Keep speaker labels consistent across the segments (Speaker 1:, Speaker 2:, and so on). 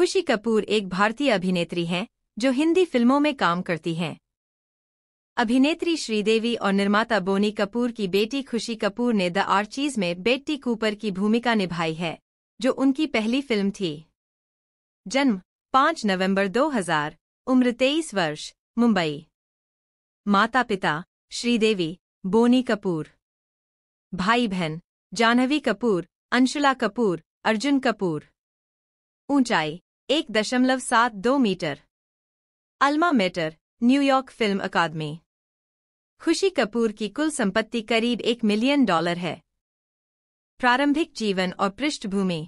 Speaker 1: खुशी कपूर एक भारतीय अभिनेत्री हैं जो हिंदी फिल्मों में काम करती हैं अभिनेत्री श्रीदेवी और निर्माता बोनी कपूर की बेटी खुशी कपूर ने द आर्चीज में बेटी कूपर की भूमिका निभाई है जो उनकी पहली फिल्म थी जन्म 5 नवंबर 2000, उम्र 23 वर्ष मुंबई माता पिता श्रीदेवी बोनी कपूर भाई बहन जाह्नवी कपूर अंशुला कपूर अर्जुन कपूर ऊंचाई एक दशमलव सात दो metre alma mater New York film अकादमी खुशी कपूर की कुल संपत्ति करीब एक मिलियन डॉलर है प्रारंभिक जीवन और पृष्ठभूमि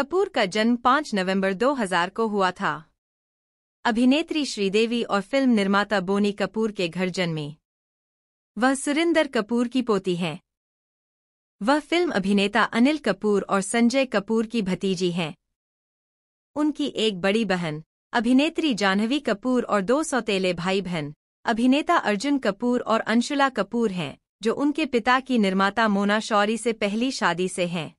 Speaker 1: कपूर का जन्म 5 नवंबर 2000 को हुआ था अभिनेत्री श्रीदेवी और फिल्म निर्माता बोनी कपूर के घर जन्मी वह सुरिंदर कपूर की पोती हैं वह फिल्म अभिनेता अनिल कपूर और संजय कपूर की भतीजी हैं उनकी एक बड़ी बहन अभिनेत्री जाह्नवी कपूर और दो सौतेले भाई बहन अभिनेता अर्जुन कपूर और अंशुला कपूर हैं जो उनके पिता की निर्माता मोना शौरी से पहली शादी से हैं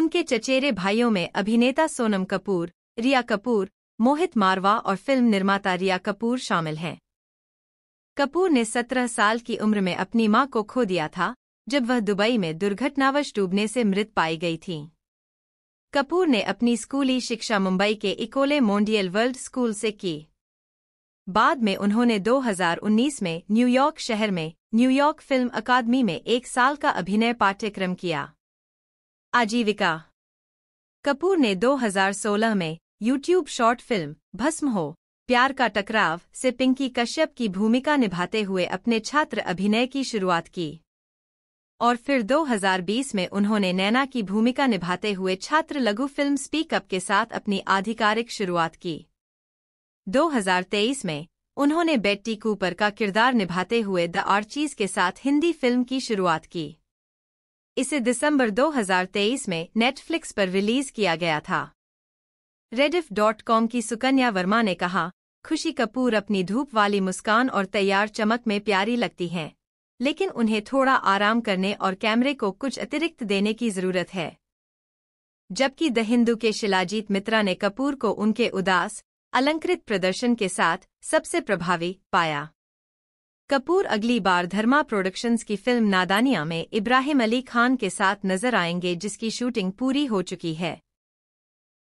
Speaker 1: उनके चचेरे भाइयों में अभिनेता सोनम कपूर रिया कपूर मोहित मारवा और फिल्म निर्माता रिया कपूर शामिल हैं कपूर ने सत्रह साल की उम्र में अपनी मां को खो दिया था जब वह दुबई में दुर्घटनावश डूबने से मृत पाई गई थीं कपूर ने अपनी स्कूली शिक्षा मुंबई के इकोले मोंडियल वर्ल्ड स्कूल से की बाद में उन्होंने 2019 में न्यूयॉर्क शहर में न्यूयॉर्क फिल्म अकादमी में एक साल का अभिनय पाठ्यक्रम किया आजीविका कपूर ने 2016 में यूट्यूब शॉर्ट फिल्म भस्म हो प्यार का टकराव से पिंकी कश्यप की भूमिका निभाते हुए अपने छात्र अभिनय की शुरुआत की और फिर 2020 में उन्होंने नैना की भूमिका निभाते हुए छात्र लघु फिल्म स्पीकअप के साथ अपनी आधिकारिक शुरुआत की 2023 में उन्होंने बेट्टी कूपर का किरदार निभाते हुए द आर्चीज के साथ हिंदी फिल्म की शुरुआत की इसे दिसंबर 2023 में नेटफ्लिक्स पर रिलीज किया गया था रेडिफ डॉट कॉम की सुकन्या वर्मा ने कहा खुशी कपूर अपनी धूप वाली मुस्कान और तैयार चमक में प्यारी लगती हैं लेकिन उन्हें थोड़ा आराम करने और कैमरे को कुछ अतिरिक्त देने की जरूरत है जबकि द हिंदू के शिलाजीत मित्रा ने कपूर को उनके उदास अलंकृत प्रदर्शन के साथ सबसे प्रभावी पाया कपूर अगली बार धर्मा प्रोडक्शंस की फिल्म नादानिया में इब्राहिम अली खान के साथ नजर आएंगे जिसकी शूटिंग पूरी हो चुकी है